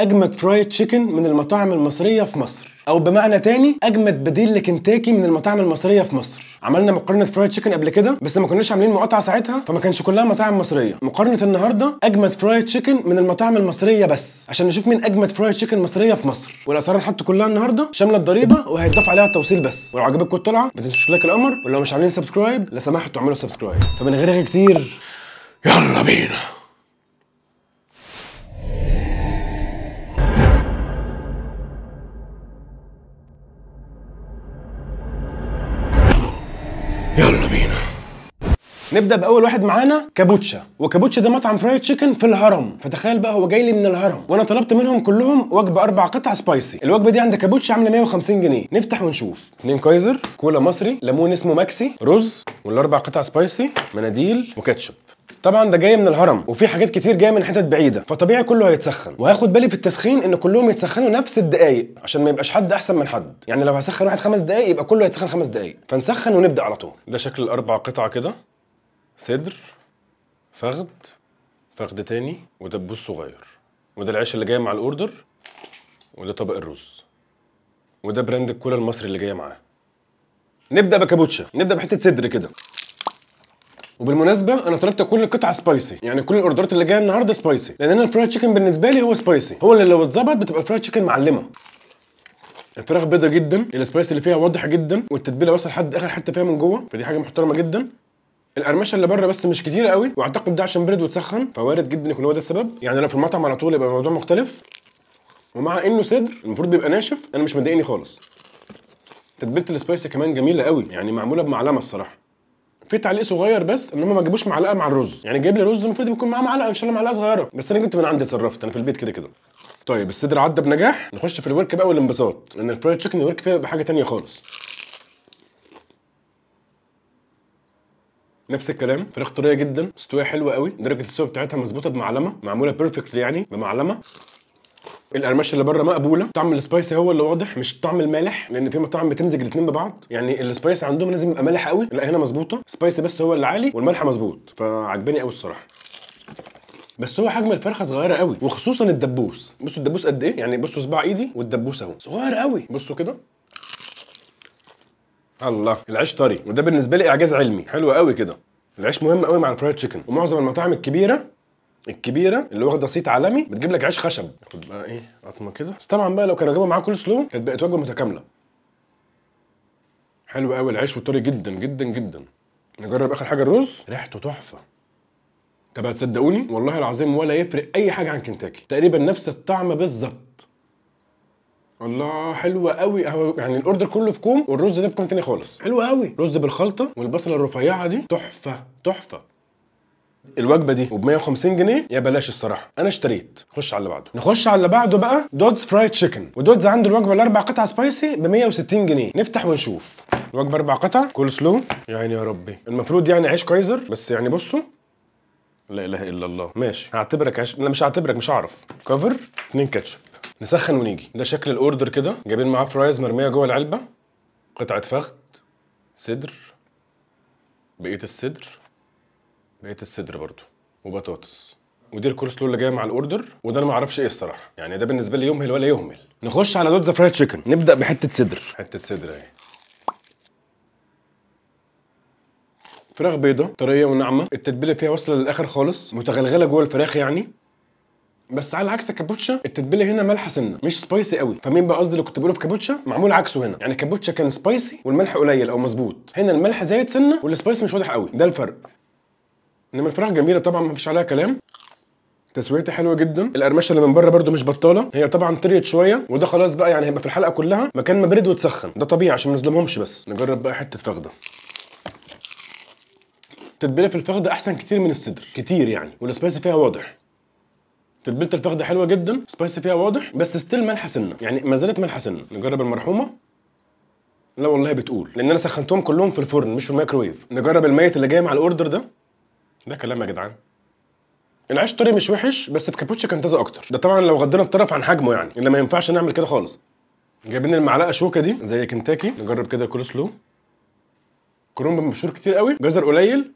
اجمد فرايد تشيكن من المطاعم المصريه في مصر او بمعنى تاني اجمد بديل لكنتاكي من المطاعم المصريه في مصر عملنا مقارنه فرايد تشيكن قبل كده بس ما كناش عاملين مقاطعه ساعتها فما كانش كلها مطاعم مصريه مقارنه النهارده اجمد فرايد تشيكن من المطاعم المصريه بس عشان نشوف مين اجمد فرايد تشيكن مصريه في مصر والاسعار هنحط كلها النهارده شامله الضريبه وهيتضاف عليها التوصيل بس ولو عجبتكم الطلعه ما تنسوش لايك الامر ولو مش عاملين سبسكرايب لو سمحتوا تعملوا سبسكرايب فمن غير كتير يلا بينا نبدا باول واحد معانا كابوتشا وكابوتشا ده مطعم فرايد تشيكن في الهرم فتخيل بقى هو جاي لي من الهرم وانا طلبت منهم كلهم وجبه اربع قطع سبايسي الوجبه دي عند كابوتشا عامله 150 جنيه نفتح ونشوف اثنين كايزر كولا مصري ليمون اسمه ماكسي رز والاربع قطع سبايسي مناديل وكاتشب طبعا ده جاي من الهرم وفي حاجات كتير جايه من حتت بعيده فطبيعي كله هيتسخن وهاخد بالي في التسخين ان كلهم يتسخنوا نفس الدقائق عشان ما يبقاش حد احسن من حد يعني لو هسخن واحد خمس دقائق يبقى كله هيتسخن خمس دقائق فنسخن ونبدا على طول ده شكل الاربع قطع كده صدر فخد فخد تاني ودبوس صغير وده العيش اللي جاي مع الاوردر وده طبق الرز وده براند الكولا المصري اللي جاي معاه نبدا بكابوتشا نبدا بحته صدر كده وبالمناسبه انا طلبت كل القطعه سبايسي يعني كل الاوردرات اللي جايه النهارده سبايسي لان انا الفرايد تشيكن بالنسبه لي هو سبايسي هو اللي لو اتظبط بتبقى الفرايد تشيكن معلمه الفراخ بيضه جدا السبايس اللي فيها واضح جدا والتتبيله واصله لحد اخر حته فيها من جوه فدي حاجه محترمه جدا القرمشه اللي بره بس مش كتير قوي واعتقد ده عشان برد وتسخن فوارد جدا يكون هو ده السبب يعني لو في المطعم على طول يبقى الموضوع مختلف ومع انه صدر المفروض بيبقى ناشف انا مش مضايقني خالص تتبيله السبايسي كمان جميله قوي يعني معموله بمعلمه الصراحه في تعليق صغير بس ان هم ما جابوش معلقه مع الرز يعني جايب لي رز المفروض يكون معاه معلقه ان شاء الله معلقه صغيره بس انا جبت من عندي اتصرفت انا في البيت كده كده طيب الصدر عدى بنجاح نخش في الورك بقى والانبساط لان الفرايد تشيكن الورك فيها بحاجه ثانيه خالص نفس الكلام فراخ طريه جدا مستويه حلوه قوي درجه السوا بتاعتها مظبوطه بمعلمه معموله بيرفكت يعني بمعلمه القرمشه اللي بره مقبوله طعم السبايسي هو اللي واضح مش الطعم المالح لان في مطاعم بتمزج الاثنين ببعض يعني السبايسي عندهم لازم يبقى مالح قوي لا هنا مظبوطه سبايسي بس هو اللي عالي والملح مظبوط فعجباني قوي الصراحه بس هو حجم الفرخه صغيره قوي وخصوصا الدبوس بصوا الدبوس قد ايه يعني بصوا صباع ايدي والدبوس اهو صغير قوي بصوا كده الله العيش طري وده بالنسبه لي اعجاز علمي حلو قوي كده العيش مهم قوي مع الفرايد تشيكن ومعظم المطاعم الكبيره الكبيره اللي واخده صيت عالمي بتجيب لك عيش خشب خد بقى ايه قطمه كده بس طبعا بقى لو كانوا جابوا معاه كل سلو كانت بقت وجبه متكامله حلو قوي العيش والطري جدا جدا جدا نجرب اخر حاجه الرز ريحته تحفه طب هتصدقوني والله العظيم ولا يفرق اي حاجه عن كنتاكي تقريبا نفس الطعم بالظبط الله حلوه قوي اهو يعني الاوردر كله في كوم والرز ده في كوم تاني خالص حلوه قوي رز بالخلطه والبصله الرفيعه دي تحفه تحفه الوجبه دي وب 150 جنيه يا بلاش الصراحه انا اشتريت خش على اللي بعده نخش على اللي بعده بقى دودز فرايد تشيكن ودودز عنده الوجبه الاربع قطع سبايسي ب 160 جنيه نفتح ونشوف الوجبه اربع قطع كول سلو يا عيني يا ربي المفروض يعني عيش كايزر بس يعني بصوا لا اله الا الله ماشي هعتبرك عش... لا مش هعتبرك مش هعرف كفر اثنين كاتشب نسخن ونيجي ده شكل الاوردر كده جايبين معاه فرايز مرميه جوه العلبه قطعه فخد صدر بقيه الصدر بقيه الصدر برضو وبطاطس ودي الكورسلو اللي جايه مع الاوردر وده انا ما اعرفش ايه الصراحه يعني ده بالنسبه لي يمهل ولا يهمل نخش على دوت ذا فرايد تشيكن نبدا بحته صدر حته صدر اهي فراخ بيضه طريه وناعمه التتبيله فيها واصله للاخر خالص متغلغله جوه الفراخ يعني بس على عكس الكابوتشا التتبيله هنا مالحه سنه مش سبايسي قوي فمين بقى قصدي اللي كنت بقوله في كابوتشا معمول عكسه هنا يعني كابوتشا كان سبايسي والملح قليل او مظبوط هنا الملح زايد سنه والسبايسي مش واضح قوي ده الفرق انما الفراخ جميله طبعا ما فيش عليها كلام تسويتها حلوه جدا القرمشه اللي من بره برده مش بطاله هي طبعا طريت شويه وده خلاص بقى يعني هيبقى في الحلقه كلها مكان ما برد وتسخن ده طبيعي عشان ما نظلمهمش بس نجرب بقى حته فخده تتبيله في الفخده احسن كتير من الصدر كتير يعني والسبايس فيها واضح تتبيله الفخده حلوه جدا سبايس فيها واضح بس ستيل مالحه سنه يعني ما زالت مالحه سنه نجرب المرحومه لا والله بتقول لان انا سخنتهم كلهم في الفرن مش في الميكرويف نجرب الميت اللي جاي مع الاوردر ده ده كلام يا جدعان العيش طري مش وحش بس في كابوتشا كان تازه اكتر ده طبعا لو غضينا الطرف عن حجمه يعني اللي ما ينفعش نعمل كده خالص جايبين المعلقه شوكه دي زي كنتاكي نجرب كده كول سلو كرومب مبشور كتير قوي جزر قليل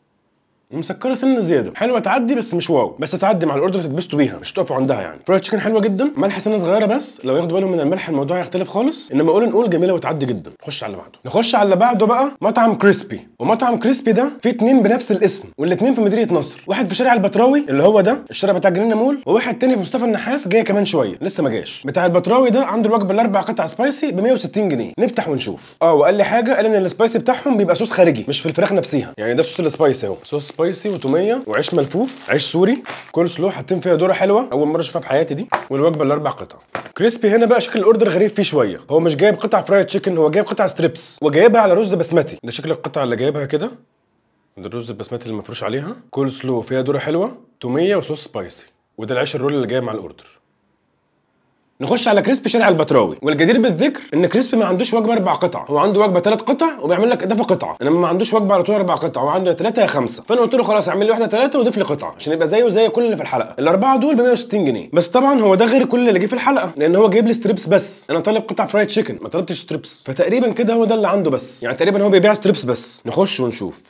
ومسكره سنه زياده حلوه تعدي بس مش واو بس تعدي مع الاوردر تتبسطوا بيها مش تقفوا عندها يعني فرايد تشيكن حلوه جدا ملح سنه صغيره بس لو ياخدوا بالهم من الملح الموضوع هيختلف خالص انما اقول نقول جميله وتعدي جدا نخش على اللي بعده نخش على اللي بعده بقى مطعم كريسبي ومطعم كريسبي ده فيه اتنين بنفس الاسم والاثنين في مدينه نصر واحد في شارع البتراوي اللي هو ده الشارع بتاع جنينه مول وواحد تاني في مصطفى النحاس جاي كمان شويه لسه ما جاش بتاع البتراوي ده عنده الوجبه الاربع قطع سبايسي ب 160 جنيه نفتح ونشوف اه وقال لي حاجه قال ان السبايسي بتاعهم بيبقى صوص خارجي مش في الفراخ نفسها يعني ده صوص السبايسي اهو صوص سبايسي وتوميه وعيش ملفوف عيش سوري كول سلو حاطين فيها دوره حلوه اول مره اشوفها في حياتي دي والوجبه الاربع قطع كريسبي هنا بقى شكل الاوردر غريب فيه شويه هو مش جايب قطع فرايد تشيكن هو جايب قطع ستريبس وجايبها على رز بسمتي ده شكل القطع اللي جايبها كده ده الرز البسمتي اللي مفروش عليها كول سلو فيها دوره حلوه توميه وصوص سبايسي وده العيش الرول اللي جاي مع الاوردر نخش على كريسبي شارع البتراوي والجدير بالذكر ان كريسبي ما عندوش وجبه اربع قطع هو عنده وجبه ثلاث قطع وبيعمل لك اضافه قطعه انما ما عندوش وجبه على طول اربع قطع هو عنده ثلاثه يا خمسه فانا قلت له خلاص اعمل لي واحده ثلاثه وضيف لي قطعه عشان يبقى زيه زي كل اللي في الحلقه الاربعه دول ب 160 جنيه بس طبعا هو ده غير كل اللي جه في الحلقه لان هو جايب لي ستريبس بس انا طالب قطع فرايد تشيكن ما طلبتش ستريبس فتقريبا كده هو ده اللي عنده بس يعني تقريبا هو بيبيع ستريبس بس نخش ونشوف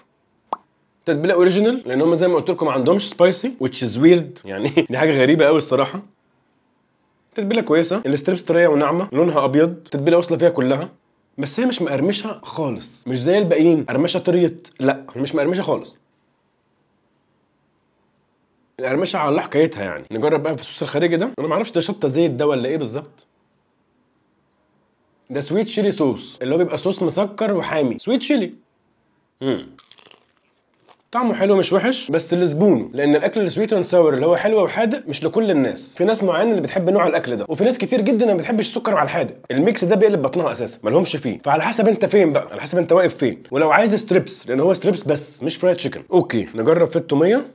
تتبيله اوريجينال لان هم زي ما قلت لكم ما عندهمش سبايسي وتش از ويرد يعني دي حاجه غريبه قوي الصراحه تتبيله كويسه الستريبس طريه وناعمه لونها ابيض تتبيله واصله فيها كلها بس هي مش مقرمشه خالص مش زي الباقيين قرمشه طريت لا مش مقرمشه خالص القرمشه على الله حكايتها يعني نجرب بقى في الصوص الخارجي ده انا ما اعرفش ده شطه زيت ده ولا ايه بالظبط ده سويت شيلي صوص اللي هو بيبقى صوص مسكر وحامي سويت شيلي امم طعمه حلو مش وحش بس لزبونه لان الاكل السويت اند ساور اللي هو حلو وحادق مش لكل الناس في ناس معينه اللي بتحب نوع الاكل ده وفي ناس كتير جدا ما بتحبش السكر على الحادق الميكس ده بيقلب بطنها اساسا مالهمش فيه فعلى حسب انت فين بقى على حسب انت واقف فين ولو عايز ستريبس لان هو ستريبس بس مش فرايد تشيكن اوكي نجرب في التوميه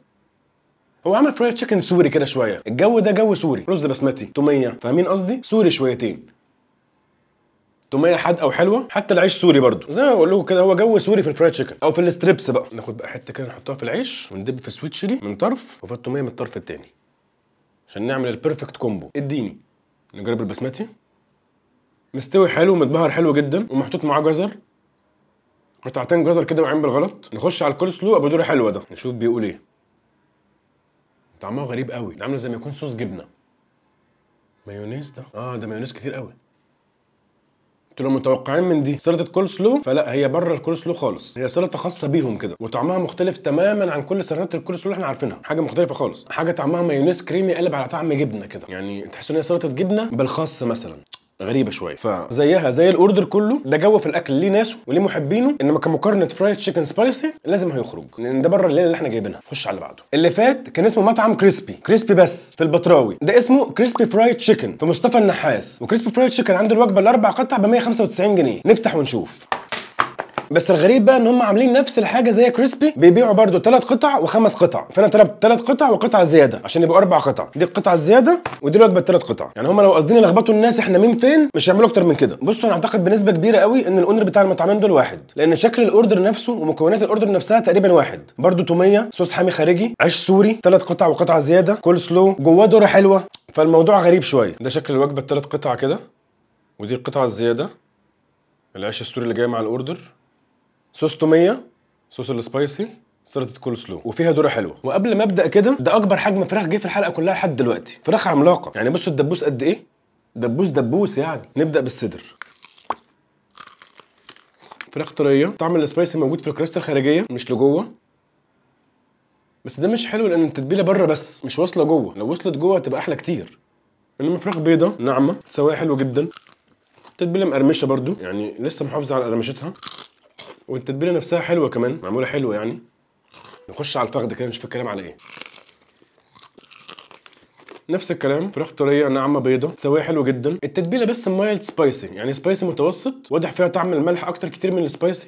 هو عمل فرايد تشيكن سوري كده شويه الجو ده جو سوري رز بسمتي توميه فاهمين قصدي سوري شويتين توميه حادقه وحلوه حتى العيش سوري برضو زي ما بقول لكم كده هو جو سوري في الفرايد تشيكن او في الستريبس بقى ناخد بقى حته كده نحطها في العيش وندب في السويت شيلي من طرف وفي التوميه من الطرف الثاني عشان نعمل البيرفكت كومبو اديني نجرب البسمتي مستوي حلو ومتبهر حلو جدا ومحطوط معاه جزر قطعتين جزر كده وعين بالغلط نخش على الكول سلو ابو دوره حلوه ده نشوف بيقول ايه طعمها غريب قوي ده عامل زي ما يكون صوص جبنه مايونيز ده اه ده مايونيز كتير قوي لهم متوقعين من دي سلطه كول سلو فلا هي بره الكول سلو خالص هي سلطه خاصه بيهم كده وطعمها مختلف تماما عن كل سلطات الكول سلو اللي احنا عارفينها حاجه مختلفه خالص حاجه طعمها مايونيز كريمي قلب على طعم جبنه كده يعني تحس ان هي سلطه جبنه بالخاص مثلا غريبه شويه فزيها زي الاوردر كله ده جو في الاكل ليه ناسه وليه محبينه انما كمقارنه فرايد تشيكن سبايسي لازم هيخرج لان ده بره الليله اللي احنا جايبينها خش على بعده اللي فات كان اسمه مطعم كريسبي كريسبي بس في البطراوي ده اسمه كريسبي فرايد تشيكن في مصطفى النحاس وكريسبي فرايد تشيكن عنده الوجبه الاربع قطع ب 195 جنيه نفتح ونشوف بس الغريب بقى ان هم عاملين نفس الحاجه زي كريسبي بيبيعوا برده ثلاث قطع وخمس قطع فانا طلبت ثلاث قطع وقطعه زياده عشان يبقوا اربع قطع دي القطعه الزياده ودي الوجبه الثلاث قطع يعني هم لو قاصدين يلخبطوا الناس احنا مين فين مش هيعملوا اكتر من كده بصوا انا اعتقد بنسبه كبيره قوي ان الاونر بتاع المطعمين دول واحد لان شكل الاوردر نفسه ومكونات الاوردر نفسها تقريبا واحد برده توميه صوص حامي خارجي عيش سوري ثلاث قطع وقطعه زياده كول سلو جواه دوره حلوه فالموضوع غريب شويه ده شكل الوجبه الثلاث قطع كده ودي القطعه الزياده العيش السوري اللي جاي مع الاوردر صوص توميه صوص السبايسي سلطه كول سلو وفيها دوره حلوه وقبل ما ابدا كده ده اكبر حجم فراخ جه في الحلقه كلها لحد دلوقتي فراخ عملاقه يعني بصوا الدبوس قد ايه دبوس دبوس يعني نبدا بالصدر فراخ طريه طعم السبايسي موجود في الكريستا الخارجيه مش لجوه بس ده مش حلو لان التتبيله بره بس مش واصله جوه لو وصلت جوه هتبقى احلى كتير انما فراخ بيضه ناعمه تسويها حلو جدا التتبيله مقرمشه برده يعني لسه محافظه على قرمشتها والتتبيله نفسها حلوه كمان معموله حلوه يعني نخش على الفخد كده نشوف الكلام على ايه نفس الكلام فراخ طريه ناعمه بيضه تسويها حلو جدا التتبيله بس مايلد سبايسي يعني سبايسي متوسط واضح فيها طعم الملح اكتر كتير من السبايسي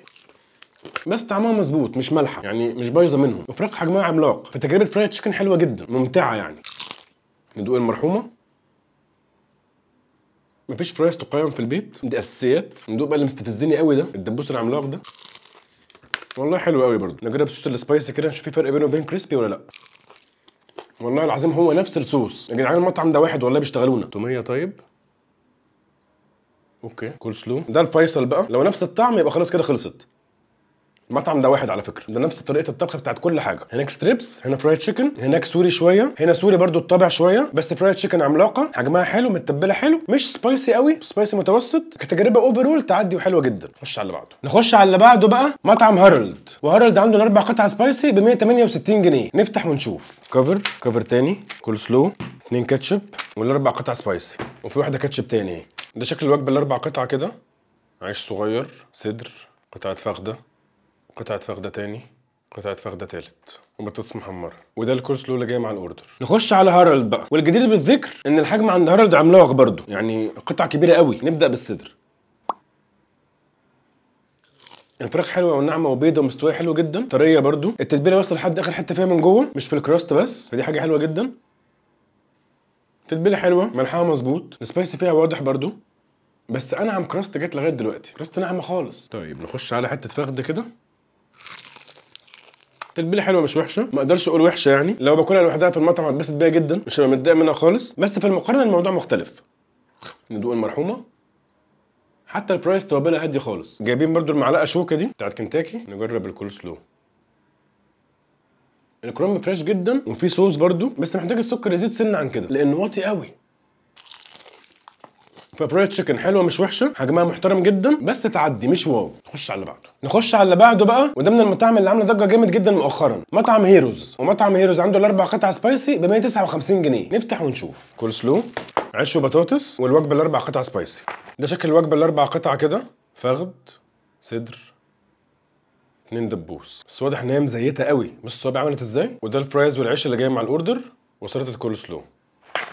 بس طعمها مظبوط مش مالحه يعني مش بايظه منهم وفراخ حجمها عملاق فتجربه فرايد تشيكن حلوه جدا ممتعه يعني ندوق المرحومه مفيش فرايز تقيم في البيت دي اساسيات ندوق بقى اللي مستفزني قوي ده الدبوس العملاق ده والله حلو قوي برضه نجرب صوص السبايسي كده نشوف في فرق بينه وبين كريسبي ولا لا والله العظيم هو نفس الصوص يا جدعان المطعم ده واحد والله بيشتغلونا توميه طيب اوكي كول سلو ده الفيصل بقى لو نفس الطعم يبقى خلاص كده خلصت المطعم ده واحد على فكره ده نفس طريقه الطبخ بتاعت كل حاجه هناك ستريبس هنا فرايد تشيكن هناك سوري شويه هنا سوري برده الطابع شويه بس فرايد تشيكن عملاقه حجمها حلو متبله حلو مش سبايسي قوي سبايسي متوسط كتجربه اوفرول تعدي وحلوه جدا نخش على اللي بعده نخش على اللي بعده بقى مطعم هارولد وهارولد عنده اربع قطع سبايسي ب 168 جنيه نفتح ونشوف كفر كفر تاني كول سلو اثنين كاتشب والاربع قطع سبايسي وفي واحده كاتشب تاني ده شكل الوجبه الاربع قطع كده عيش صغير صدر قطعه فخده قطعة فخدة تاني قطعة فخدة تالت وبطاطس محمرة وده الكورس الاولى جاي مع الاوردر نخش على هارلد بقى والجدير بالذكر ان الحجم عند هارلد عملاق برضه يعني قطعة كبيرة قوي نبدأ بالصدر الفراخ حلوه وناعمه وبيضه ومستويه حلو جدا طريه برضو التتبيله واصله لحد اخر حته فيها من جوه مش في الكراست بس فدي حاجه حلوه جدا التتبيله حلوه ملحها مظبوط السبايسي فيها واضح برضو بس انعم كراست جت لغايه دلوقتي كراست ناعمه خالص طيب نخش على حته فخد كده تتبيله حلوه مش وحشه ما اقدرش اقول وحشه يعني لو باكلها لوحدها في المطعم هتبسط بيها جدا مش هبقى متضايق منها خالص بس في المقارنه الموضوع مختلف ندوق المرحومه حتى الفرايز توابلها هادي خالص جايبين برده المعلقه شوكه دي بتاعت كنتاكي نجرب الكول سلو الكرنب فريش جدا وفي صوص برده بس محتاج السكر يزيد سنه عن كده لانه واطي قوي ففرايد تشيكن حلوه مش وحشه حجمها محترم جدا بس تعدي مش واو نخش على اللي بعده نخش على اللي بعده بقى وده من المطاعم اللي عامله ضجه جامد جدا مؤخرا مطعم هيروز ومطعم هيروز عنده الاربع قطع سبايسي ب 159 جنيه نفتح ونشوف كول سلو عيش وبطاطس والوجبه الاربع قطع سبايسي ده شكل الوجبه الاربع قطع كده فخد صدر اتنين دبوس بس واضح ان هي مزيته قوي مش الصوابع عملت ازاي وده الفرايز والعيش اللي جاي مع الاوردر وسلطه كول سلو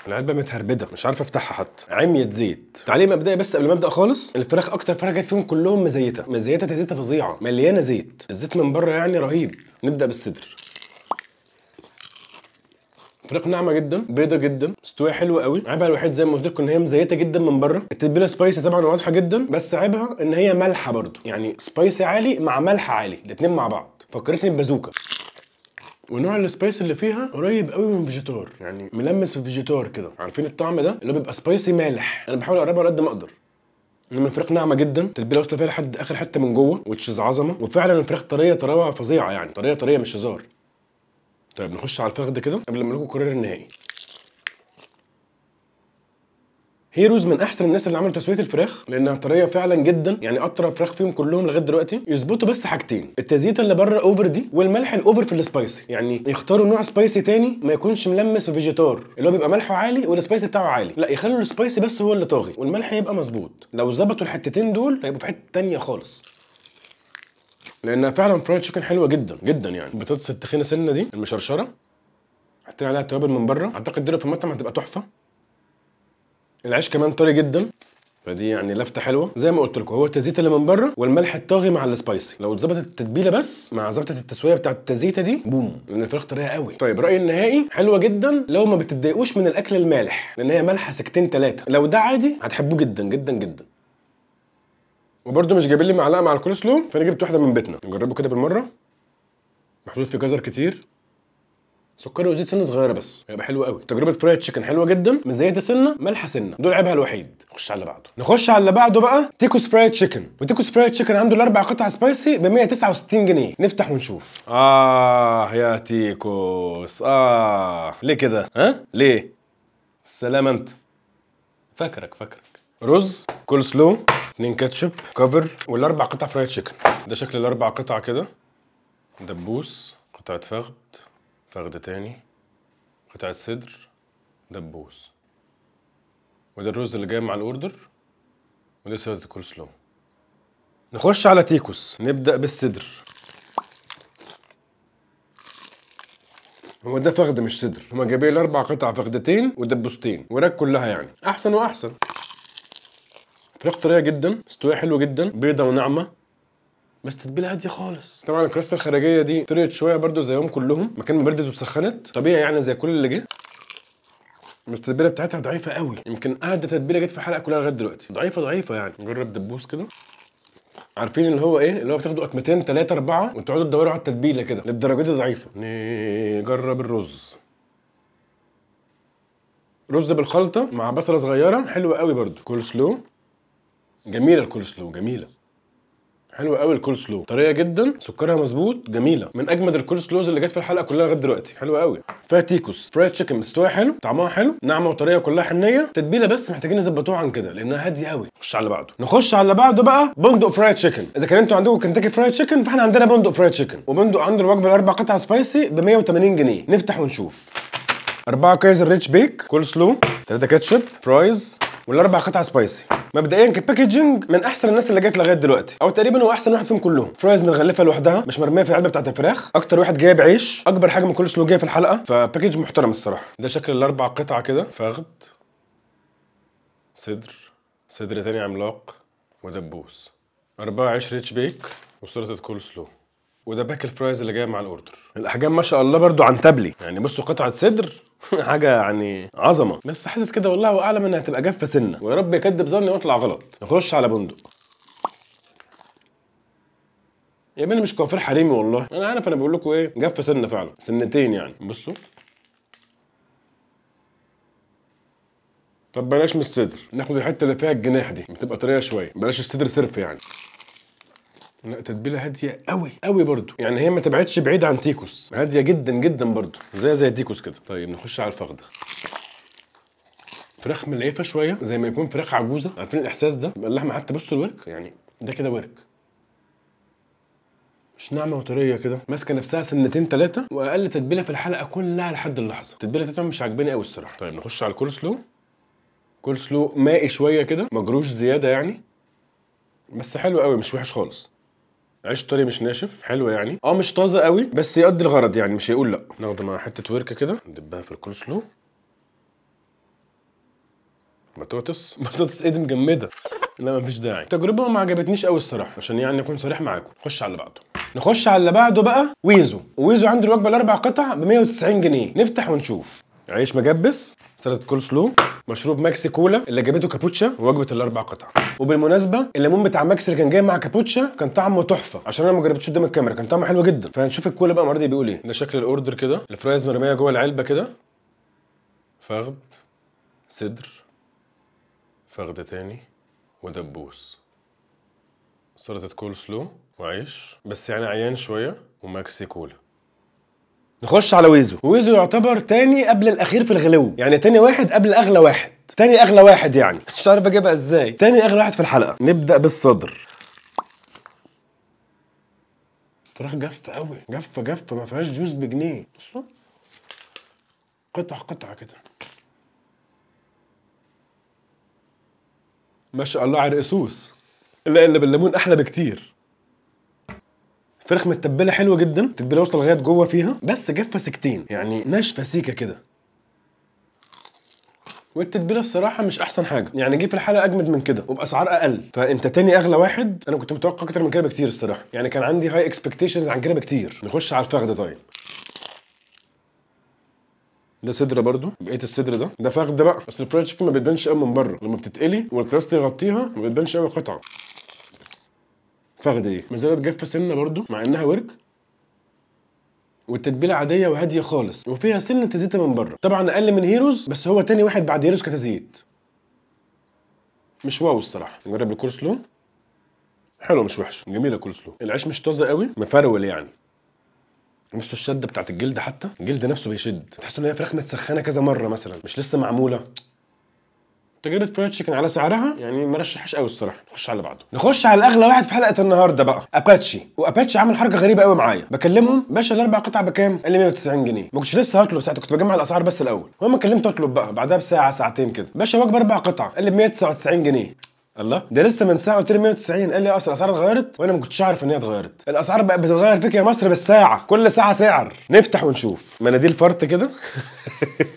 العلبه متهربده مش عارف افتحها حتى عميت زيت تعليق مبدئي بس قبل ما ابدا خالص الفراخ اكتر فراخ جت فيهم كلهم مزيته مزيته تزيته فظيعه مليانه زيت الزيت من بره يعني رهيب نبدا بالصدر فراخ ناعمه جدا بيضه جدا مستويه حلو قوي عيبها الوحيد زي ما قلت لكم ان هي مزيته جدا من بره التتبيله سبايسي طبعا واضحه جدا بس عيبها ان هي مالحه برده يعني سبايسي عالي مع ملح عالي الاثنين مع بعض فكرتني ببازوكا ونوع السبايس اللي فيها قريب قوي من فيجيتار يعني ملمس في فيجيتار كده عارفين الطعم ده اللي بيبقى سبايسي مالح انا بحاول اقربها على قد ما اقدر لما الفراخ ناعمه جدا تتبيله وصلت فيها لحد اخر حته من جوه وتشيز عظمه وفعلا الفراخ طريه طراوه فظيعه يعني طريه طريه مش هزار طيب نخش على ده كده قبل ما نقول القرار النهائي هيروز من احسن الناس اللي عملوا تسويه الفراخ لانها طريه فعلا جدا يعني اطرى فراخ فيهم كلهم لغايه دلوقتي يظبطوا بس حاجتين التزييت اللي بره اوفر دي والملح الاوفر في السبايسي يعني يختاروا نوع سبايسي تاني ما يكونش ملمس في فيجيتار اللي هو بيبقى ملحه عالي والسبايسي بتاعه عالي لا يخلوا السبايسي بس هو اللي طاغي والملح يبقى مظبوط لو ظبطوا الحتتين دول هيبقوا في حته تانيه خالص لانها فعلا فرايد تشيكن حلوه جدا جدا يعني بطاطس التخينه سنه دي المشرشره حطينا عليها التوابل من بره اعتقد دي في المطعم هتبقى تحفه العيش كمان طري جدا فدي يعني لفته حلوه زي ما قلت لكم هو التزيت اللي من بره والملح الطاغي مع السبايسي لو اتظبطت التتبيله بس مع ظبطه التسويه بتاعه التزيته دي بوم لان الفراخ طريه قوي طيب رايي النهائي حلوه جدا لو ما بتتضايقوش من الاكل المالح لان هي مالحه سكتين ثلاثه لو ده عادي هتحبوه جدا جدا جدا وبرده مش جايبين لي معلقه مع الكولسلو فانا جبت واحده من بيتنا نجربه كده بالمره محطوط في جزر كتير سكري وزيت سنه صغيره بس هيبقى حلو قوي تجربه فرايد تشيكن حلوه جدا مزيت سنه مالحه سنه دول عيبها الوحيد نخش على اللي بعده نخش على اللي بعده بقى تيكوس فرايد تشيكن وتيكوس فرايد تشيكن عنده الاربع قطع سبايسي ب 169 جنيه نفتح ونشوف اه يا تيكوس اه ليه كده ها ليه السلام انت فاكرك فاكرك رز كول سلو اثنين كاتشب كفر والاربع قطع فرايد تشيكن ده شكل الاربع قطع كده دبوس قطعه فخد فخد تاني قطعة صدر دبوس وده الرز اللي جاي مع الاوردر وده سلطة الكولسلو نخش على تيكوس نبدأ بالصدر هو ده فخد مش صدر هما جايبين الاربع قطع فخدتين ودبوستين وراك كلها يعني احسن واحسن فراخ طريه جدا مستويه حلو جدا بيضه وناعمه ما تتبيله هاديه خالص طبعا الكراسه الخارجيه دي طريت شويه برده زيهم كلهم مكان ما بردت وسخنت طبيعي يعني زي كل اللي جه بس بتاعتها ضعيفه قوي يمكن قاعده تتبيله جت في الحلقه كلها لغايه دلوقتي ضعيفه ضعيفه يعني جرب دبوس كده عارفين اللي هو ايه اللي هو بتاخدوا اكمتين ثلاثه اربعه وتقعدوا تدوروا على التتبيله كده للدرجه دي ضعيفه نجرب الرز رز بالخلطه مع بصله صغيره حلوه قوي برده كول سلو جميله الكول سلو جميله حلوه قوي الكول سلو طريه جدا سكرها مظبوط جميله من اجمد الكول سلوز اللي جت في الحلقه كلها لغايه دلوقتي حلوه قوي فيها تيكوس فرايد تشيكن مستوى حلو طعمها حلو ناعمه وطريه كلها حنيه تتبيله بس محتاجين نظبطوها عن كده لانها هاديه قوي نخش على اللي بعده نخش على اللي بعده بقى بندق فرايد تشيكن اذا كان انتوا عندكم كنتاكي فرايد تشيكن فاحنا عندنا بندق فرايد تشيكن وبندق عنده الوجبه الاربع قطع سبايسي ب 180 جنيه نفتح ونشوف أربعة كايزر ريتش بيك كول سلو 3 كاتشب فرايز والاربع قطع سبايسي مبدئيا كباكجنج من احسن الناس اللي جت لغايه دلوقتي او تقريبا هو احسن واحد فيهم كلهم فرايز متغلفه لوحدها مش مرميه في العلبه بتاعت الفراخ اكتر واحد جايب عيش اكبر حجم كل سلو في الحلقه فباكج محترم الصراحه ده شكل الاربع قطع كده فخد صدر صدر تاني عملاق ودبوس أربعة عيش ريتش بيك وسلطة كول سلو وده باك الفرايز اللي جاي مع الاوردر الاحجام ما شاء الله برضو عن تبلي يعني بصوا قطعه صدر حاجه يعني عظمه بس حاسس كده والله اعلم انها هتبقى جافه سنه ويا رب يكذب ظني واطلع غلط نخش على بندق يا بني مش كوافير حريمي والله انا عارف انا بقول لكم ايه جافه سنه فعلا سنتين يعني بصوا طب بلاش من الصدر ناخد الحته اللي فيها الجناح دي بتبقى طريه شويه بلاش الصدر صرف يعني لا تتبيله هاديه قوي قوي برضو يعني هي ما تبعدش بعيد عن تيكوس هاديه جدا جدا برضو زي زي تيكوس كده طيب نخش على الفخده فراخ مليفه شويه زي ما يكون فراخ عجوزه عارفين الاحساس ده اللحمه حتى بصوا الورك يعني ده كده ورك مش ناعمه وطريه كده ماسكه نفسها سنتين ثلاثه واقل تتبيله في الحلقه كلها لحد اللحظه التتبيله بتاعتهم مش عاجباني قوي الصراحه طيب نخش على الكول سلو كول سلو مائي شويه كده مجروش زياده يعني بس حلو قوي مش وحش خالص عيش طري مش ناشف حلو يعني اه مش طازه قوي بس يقضي الغرض يعني مش هيقول لا ناخده مع حته وركه كده ندبها في الكول سلو بطاطس بطاطس ايد مجمده لا مفيش داعي التجربه ما عجبتنيش قوي الصراحه عشان يعني اكون صريح معاكم خش على اللي بعده نخش على اللي بعده بقى ويزو ويزو عنده الوجبه الاربع قطع ب 190 جنيه نفتح ونشوف عيش مجبس سلطه كول سلو مشروب ماكس كولا اللي جابته كابوتشا ووجبه الاربع قطع وبالمناسبه الليمون بتاع ماكس اللي كان جاي مع كابوتشا كان طعمه تحفه عشان انا ما جربتش قدام الكاميرا كان طعمه حلو جدا فهنشوف الكولا بقى المره دي بيقول ايه ده شكل الاوردر كده الفرايز مرميه جوه العلبه كده فخد صدر فخد تاني ودبوس سلطه كول سلو وعيش بس يعني عيان شويه وماكسي كولا نخش على ويزو ويزو يعتبر تاني قبل الاخير في الغلو يعني تاني واحد قبل اغلى واحد تاني اغلى واحد يعني مش عارف اجيبها ازاي تاني اغلى واحد في الحلقه نبدا بالصدر فراخ جافه قوي جافه جافه ما فيهاش جوز بجنيه بصوا قطع قطع كده ما شاء الله على رقصوص الا ان بالليمون احلى بكتير فرخ متبله حلوه جدا التتبيله وصلت لغايه جوه فيها بس جافه سكتين يعني ناشفه سيكه كده والتتبيله الصراحه مش احسن حاجه يعني جه في الحلقه اجمد من كده وباسعار اقل فانت تاني اغلى واحد انا كنت متوقع اكتر من كده بكتير الصراحه يعني كان عندي هاي اكسبكتيشنز عن كده بكتير نخش على الفخده طيب ده صدر برضو بقيه الصدر ده ده فخده بقى بس الفرايد تشيكن ما بتبانش قوي من بره لما بتتقلي والكراست يغطيها ما بتبانش قوي قطعه فخده ايه؟ ما زالت جافه سنه برده مع انها ورك والتتبيله عاديه وهاديه خالص وفيها سنه زيت من بره طبعا اقل من هيروز بس هو تاني واحد بعد هيروز كتزييت مش واو الصراحه نجرب الكول سلو حلو مش وحش جميله كول سلو العيش مش طازه قوي مفرول يعني نفسه الشده بتاعت الجلد حتى الجلد نفسه بيشد تحس ان هي فراخ متسخنه كذا مره مثلا مش لسه معموله تجربه فرايد تشيكن على سعرها يعني ما رشحهاش قوي الصراحه نخش على اللي بعده نخش على الاغلى واحد في حلقه النهارده بقى اباتشي واباتشي عامل حركه غريبه قوي معايا بكلمهم باشا الاربع قطع بكام قال لي 190 جنيه ما كنتش لسه هطلب ساعتها كنت بجمع الاسعار بس الاول المهم كلمت اطلب بقى بعدها بساعه ساعتين كده باشا وجبه اربع قطع قال لي 199 جنيه الله ده لسه من ساعه قلت لي 190 قال لي اصل الاسعار اتغيرت وانا ما كنتش اعرف ان هي اتغيرت الاسعار بقت بتتغير فيك يا مصر بالساعه كل ساعه سعر نفتح ونشوف مناديل فرط كده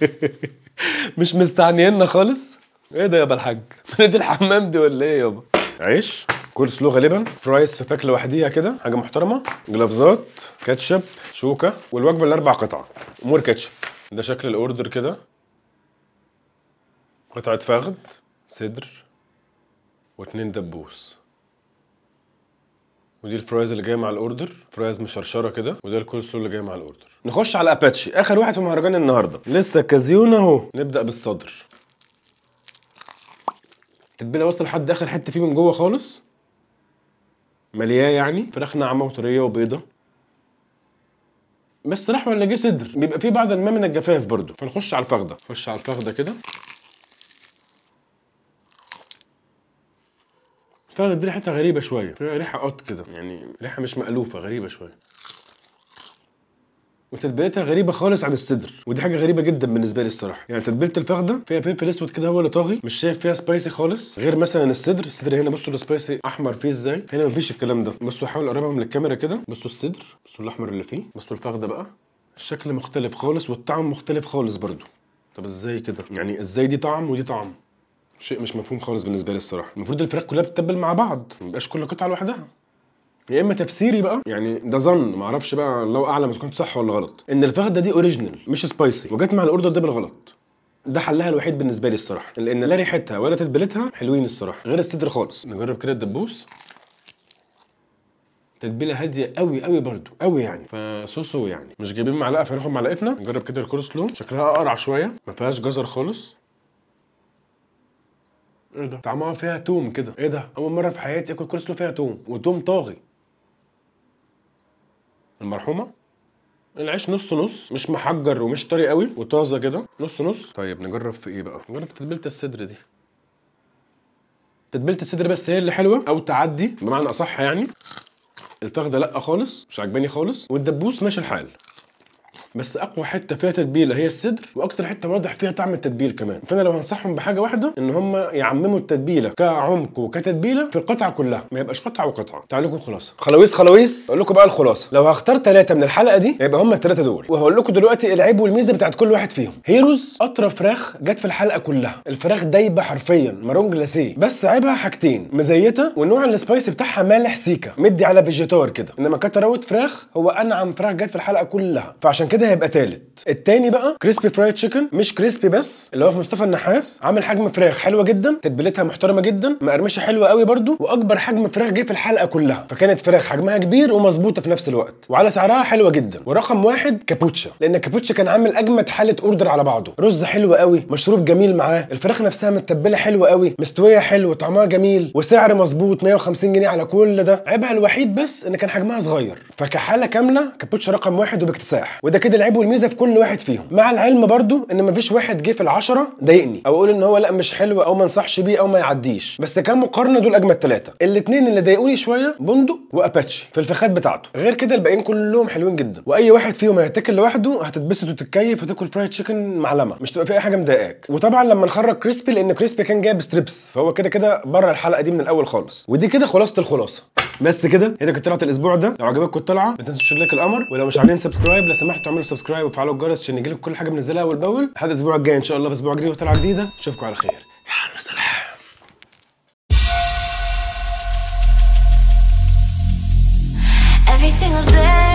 مش مستعنيننا خالص ايه ده يابا الحاج؟ بلد الحمام دي ولا ايه يابا؟ عيش كول سلو غالبا فرايز في باك لوحديها كده حاجه محترمه جلافزات كاتشب شوكه والوجبه الاربع قطع امور كاتشب ده شكل الاوردر كده قطعه فخد صدر واتنين دبوس ودي الفرايز اللي جايه مع الاوردر فرايز مشرشره كده وده الكول سلو اللي جاي مع الاوردر نخش على اباتشي اخر واحد في مهرجان النهارده لسه كازيون اهو نبدا بالصدر التتبيله واصله لحد اخر حته فيه من جوه خالص ملياه يعني فراخ ناعمه وطريه وبيضه بس راح ولا جه صدر بيبقى فيه بعض الماء من الجفاف برضو فنخش على الفخده نخش على الفخده كده الفخده دي ريحتها غريبه شويه ريحه قط كده يعني ريحه مش مالوفه غريبه شويه وتتبيلتها غريبه خالص عن الصدر ودي حاجه غريبه جدا بالنسبه لي الصراحه يعني تتبيله الفخده فيها فلفل اسود كده هو اللي طاغي مش شايف فيها سبايسي خالص غير مثلا الصدر الصدر هنا بصوا السبايسي احمر فيه ازاي هنا مفيش الكلام ده بصوا حاول اقربها من الكاميرا كده بصوا الصدر بصوا الاحمر اللي فيه بصوا الفخده بقى الشكل مختلف خالص والطعم مختلف خالص برضه طب ازاي كده يعني ازاي دي طعم ودي طعم شيء مش مفهوم خالص بالنسبه لي الصراحه المفروض الفراخ كلها بتتبل مع بعض ما كل قطعه لوحدها يا اما تفسيري بقى يعني ده ظن ما اعرفش بقى الله اعلم اذا كنت صح ولا غلط ان الفخده دي اوريجينال مش سبايسي وجت مع الاوردر ده بالغلط ده حلها الوحيد بالنسبه لي الصراحه لان لا ريحتها ولا تتبيلتها حلوين الصراحه غير الصدر خالص نجرب كده الدبوس تتبيله هاديه قوي قوي برده قوي يعني فصوصو يعني مش جايبين معلقه فناخد معلقتنا نجرب كده لو شكلها اقرع شويه ما فيهاش جزر خالص ايه ده طعمها فيها توم كده ايه ده اول مره في حياتي اكل كورسلو فيها توم وتوم طاغي المرحومه العيش نص نص مش محجر ومش طري قوي وطازه كده نص نص طيب نجرب في ايه بقى نجرب في تتبيله الصدر دي تتبيله الصدر بس هي اللي حلوه او تعدي بمعنى اصح يعني الفخده لا خالص مش عجباني خالص والدبوس ماشي الحال بس اقوى حته فيها تتبيله هي الصدر واكتر حته واضح فيها طعم التتبيل كمان فانا لو هنصحهم بحاجه واحده ان هم يعمموا التتبيله كعمق وكتتبيله في القطعه كلها ما يبقاش قطعه وقطعه تعالوا لكم خلاصه خلاويص خلاويص اقول لكم بقى الخلاصه لو هختار ثلاثه من الحلقه دي هيبقى هم الثلاثه دول وهقول لكم دلوقتي العيب والميزه بتاعت كل واحد فيهم هيروز اطرى فراخ جت في الحلقه كلها الفراخ دايبه حرفيا مارون جلاسيه بس عيبها حاجتين مزيته ونوع السبايس بتاعها مالح سيكا مدي على فيجيتار كده انما كتروت فراخ هو انعم فراخ جت في الحلقه كلها فعشان كده كده هيبقى تالت التاني بقى كريسبي فرايد تشيكن مش كريسبي بس اللي هو في مصطفى النحاس عامل حجم فراخ حلوه جدا تتبيلتها محترمه جدا مقرمشه حلوه قوي برده واكبر حجم فراخ جه في الحلقه كلها فكانت فراخ حجمها كبير ومظبوطه في نفس الوقت وعلى سعرها حلوه جدا ورقم واحد كابوتشا لان كابوتشا كان عامل اجمد حاله اوردر على بعضه رز حلو قوي مشروب جميل معاه الفراخ نفسها متبله حلوه قوي مستويه حلو طعمها جميل وسعر مظبوط 150 جنيه على كل ده عيبها الوحيد بس ان كان حجمها صغير فكحاله كامله كابوتشا رقم واحد وباكتساح وده كده كده العيب والميزه في كل واحد فيهم مع العلم برضو ان مفيش واحد جه في العشرة ضايقني او اقول ان هو لا مش حلو او ما انصحش بيه او ما يعديش بس كمقارنه دول اجمد ثلاثه الاثنين اللي ضايقوني شويه بندق واباتشي في الفخاد بتاعته غير كده الباقيين كلهم حلوين جدا واي واحد فيهم هيتاكل لوحده هتتبسط وتتكيف وتاكل فرايد تشيكن معلمه مش تبقى في اي حاجه مضايقاك وطبعا لما نخرج كريسبي لان كريسبي كان جايب ستريبس فهو كده كده بره الحلقه دي من الاول خالص ودي كده خلاصه الخلاصه بس كده هي كانت طلعت الاسبوع ده لو عجبتكم الطلعه ما تنسوش لايك القمر ولو مش عاملين سبسكرايب لو سمحتوا اعملوا سبسكرايب وفعلوا الجرس عشان يجيلكم كل حاجه بنزلها اول باول هذا الاسبوع الجاي ان شاء الله في اسبوع جديد وطلعه جديده اشوفكم على خير يلا سلام Every single day